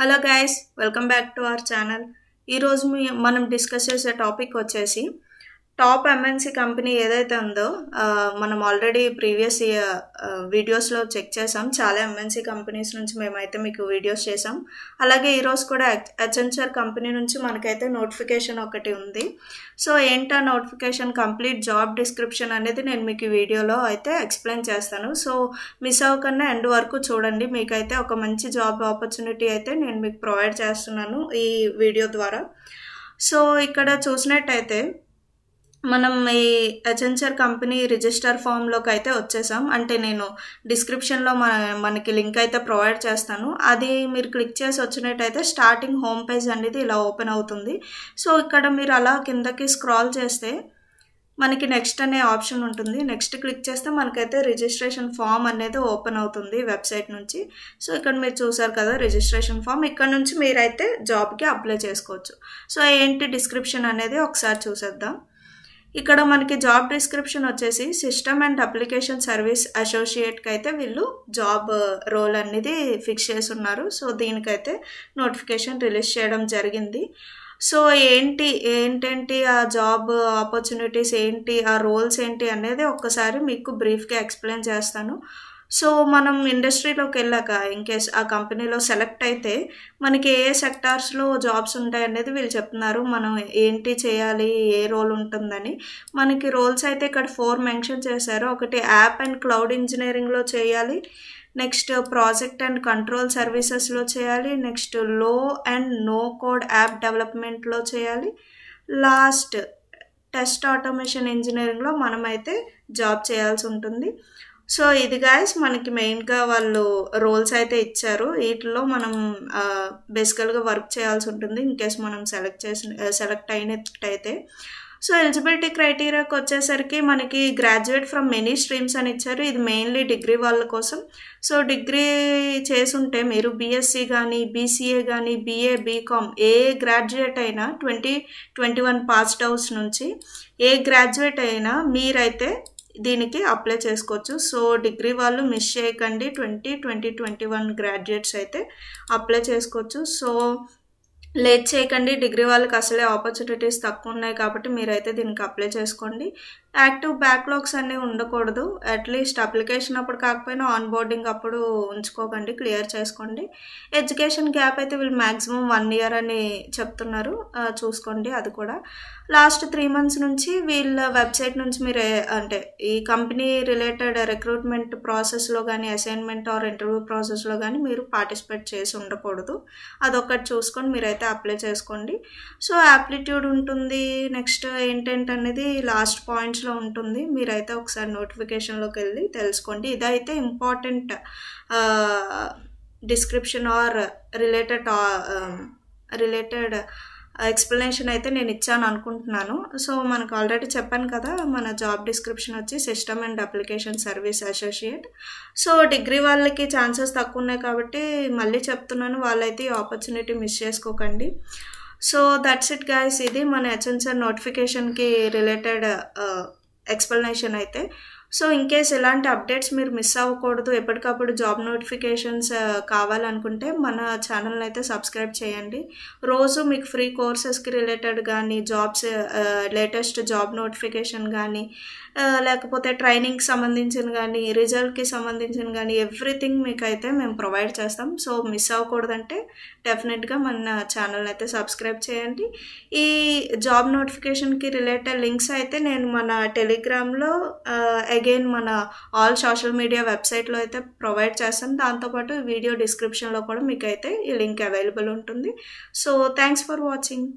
hello guys welcome back to our channel ఈరోజు మనం discuss చేసే టాపిక్ వచ్చేసి టాప్ ఎంఎన్సీ కంపెనీ ఏదైతే ఉందో మనం ఆల్రెడీ ప్రీవియస్ వీడియోస్లో చెక్ చేసాం చాలా ఎంఎన్సీ కంపెనీస్ నుంచి మేమైతే మీకు వీడియోస్ చేసాం అలాగే ఈరోజు కూడా అచెన్చర్ కంపెనీ నుంచి మనకైతే నోటిఫికేషన్ ఒకటి ఉంది సో ఏంటా నోటిఫికేషన్ కంప్లీట్ జాబ్ డిస్క్రిప్షన్ అనేది నేను మీకు వీడియోలో అయితే ఎక్స్ప్లెయిన్ చేస్తాను సో మిస్ అవ్వకుండా ఎండ్ వరకు చూడండి మీకైతే ఒక మంచి జాబ్ ఆపర్చునిటీ అయితే నేను మీకు ప్రొవైడ్ చేస్తున్నాను ఈ వీడియో ద్వారా సో ఇక్కడ చూసినట్టయితే మనం ఈ అచెంచర్ కంపెనీ రిజిస్టర్ ఫామ్లోకి అయితే వచ్చేసాం అంటే నేను డిస్క్రిప్షన్లో మన మనకి లింక్ అయితే ప్రొవైడ్ చేస్తాను అది మీరు క్లిక్ చేసి వచ్చినట్టయితే స్టార్టింగ్ హోమ్ పేజ్ అనేది ఇలా ఓపెన్ అవుతుంది సో ఇక్కడ మీరు అలా కిందకి స్క్రాల్ చేస్తే మనకి నెక్స్ట్ అనే ఆప్షన్ ఉంటుంది నెక్స్ట్ క్లిక్ చేస్తే మనకైతే రిజిస్ట్రేషన్ ఫామ్ అనేది ఓపెన్ అవుతుంది వెబ్సైట్ నుంచి సో ఇక్కడ మీరు చూసారు కదా రిజిస్ట్రేషన్ ఫామ్ ఇక్కడ నుంచి మీరైతే జాబ్కి అప్లై చేసుకోవచ్చు సో ఏంటి డిస్క్రిప్షన్ అనేది ఒకసారి చూసేద్దాం ఇక్కడ మనకి జాబ్ డిస్క్రిప్షన్ వచ్చేసి సిస్టమ్ అండ్ అప్లికేషన్ సర్వీస్ అసోసియేట్కి అయితే వీళ్ళు జాబ్ రోల్ అనేది ఫిక్స్ చేసి ఉన్నారు సో దీనికైతే నోటిఫికేషన్ రిలీజ్ చేయడం జరిగింది సో ఏంటి ఏంటంటే ఆ జాబ్ ఆపర్చునిటీస్ ఏంటి ఆ రోల్స్ ఏంటి అనేది ఒక్కసారి మీకు బ్రీఫ్గా ఎక్స్ప్లెయిన్ చేస్తాను సో మనం ఇండస్ట్రీలోకి వెళ్ళాక ఇన్కేస్ ఆ కంపెనీలో సెలెక్ట్ అయితే మనకి ఏ సెక్టార్స్లో జాబ్స్ ఉంటాయి అనేది వీళ్ళు చెప్తున్నారు మనం ఏంటి చేయాలి ఏ రోల్ ఉంటుందని మనకి రోల్స్ అయితే ఇక్కడ ఫోర్ మెన్షన్ చేశారు ఒకటి యాప్ అండ్ క్లౌడ్ ఇంజనీరింగ్లో చేయాలి నెక్స్ట్ ప్రాజెక్ట్ అండ్ కంట్రోల్ సర్వీసెస్లో చేయాలి నెక్స్ట్ లో అండ్ నో కోడ్ యాప్ డెవలప్మెంట్లో చేయాలి లాస్ట్ టెస్ట్ ఆటోమేషన్ ఇంజనీరింగ్లో మనమైతే జాబ్ చేయాల్సి ఉంటుంది సో ఇది గాయస్ మనకి మెయిన్గా వాళ్ళు రోల్స్ అయితే ఇచ్చారు వీటిలో మనం బేసికల్గా వర్క్ చేయాల్సి ఉంటుంది ఇన్ కేస్ మనం సెలెక్ట్ చేసిన సెలెక్ట్ అయినట్టయితే సో ఎలిజిబిలిటీ క్రైటీరియాకి వచ్చేసరికి మనకి గ్రాడ్యుయేట్ ఫ్రమ్ మెనీ స్ట్రీమ్స్ అని ఇచ్చారు ఇది మెయిన్లీ డిగ్రీ వాళ్ళ కోసం సో డిగ్రీ చేసుంటే మీరు బీఎస్సీ కానీ బీసీఏ కానీ బీఏ బీకామ్ ఏ గ్రాడ్యుయేట్ అయినా twenty twenty one passed outs నుంచి ఏ గ్రాడ్యుయేట్ అయినా మీరైతే దీనికి అప్లై చేసుకోవచ్చు సో డిగ్రీ వాళ్ళు మిస్ చేయకండి twenty twenty twenty one graduates అయితే అప్లై చేసుకోవచ్చు సో లేట్ చేయకండి డిగ్రీ వాళ్ళకి అసలే ఆపర్చునిటీస్ తక్కువ ఉన్నాయి కాబట్టి మీరైతే దీనికి అప్లై చేసుకోండి యాక్టివ్ బ్యాక్లాగ్స్ అన్నీ ఉండకూడదు అట్లీస్ట్ అప్లికేషన్ అప్పుడు కాకపోయినా ఆన్ బోర్డింగ్ అప్పుడు ఉంచుకోకండి క్లియర్ చేసుకోండి ఎడ్యుకేషన్ గ్యాప్ అయితే వీళ్ళు మ్యాక్సిమం వన్ ఇయర్ అని చెప్తున్నారు చూసుకోండి అది కూడా లాస్ట్ త్రీ మంత్స్ నుంచి వీళ్ళ వెబ్సైట్ నుంచి మీరు అంటే ఈ కంపెనీ రిలేటెడ్ రిక్రూట్మెంట్ ప్రాసెస్లో కానీ అసైన్మెంట్ ఆర్ ఇంటర్వ్యూ ప్రాసెస్లో కానీ మీరు పార్టిసిపేట్ చేసి ఉండకూడదు అదొక్కటి చూసుకొని మీరైతే అప్లై చేసుకోండి సో యాప్లిట్యూడ్ ఉంటుంది నెక్స్ట్ ఏంటంటే అనేది లాస్ట్ పాయింట్స్ లో ఉంటుంది మీరైతే ఒకసారి నోటిఫికేషన్లోకి వెళ్ళి తెలుసుకోండి ఇదైతే important description or related related explanation అయితే నేను ఇచ్చాను అనుకుంటున్నాను సో మనకు ఆల్రెడీ చెప్పాను కదా మన జాబ్ డిస్క్రిప్షన్ వచ్చి system and application service associate so degree వాళ్ళకి ఛాన్సెస్ తక్కువ ఉన్నాయి కాబట్టి మళ్ళీ చెప్తున్నాను వాళ్ళైతే ఈ ఆపర్చునిటీ మిస్ చేసుకోకండి సో దట్స్ ఇట్ గాయస్ ఇది మన హెచ్ఎన్సర్ నోటిఫికేషన్కి రిలేటెడ్ एक्सप्लेनेशन अच्छे సో ఇన్ కేస్ ఎలాంటి అప్డేట్స్ మీరు మిస్ అవ్వకూడదు ఎప్పటికప్పుడు జాబ్ నోటిఫికేషన్స్ కావాలనుకుంటే మన ఛానల్ని అయితే సబ్స్క్రైబ్ చేయండి రోజు మీకు ఫ్రీ కోర్సెస్కి రిలేటెడ్ కానీ జాబ్స్ లేటెస్ట్ జాబ్ నోటిఫికేషన్ కానీ లేకపోతే ట్రైనింగ్కి సంబంధించిన కానీ రిజల్ట్కి సంబంధించిన కానీ ఎవ్రీథింగ్ మీకైతే మేము ప్రొవైడ్ చేస్తాం సో మిస్ అవ్వకూడదంటే డెఫినెట్గా మన ఛానల్ని అయితే సబ్స్క్రైబ్ చేయండి ఈ జాబ్ నోటిఫికేషన్కి రిలేటెడ్ లింక్స్ అయితే నేను మన టెలిగ్రామ్లో అగైన్ మన ఆల్ సోషల్ మీడియా వెబ్సైట్లో అయితే ప్రొవైడ్ చేస్తాం దాంతోపాటు వీడియో డిస్క్రిప్షన్లో కూడా మీకు అయితే ఈ లింక్ అవైలబుల్ ఉంటుంది సో థ్యాంక్స్ ఫర్ వాచింగ్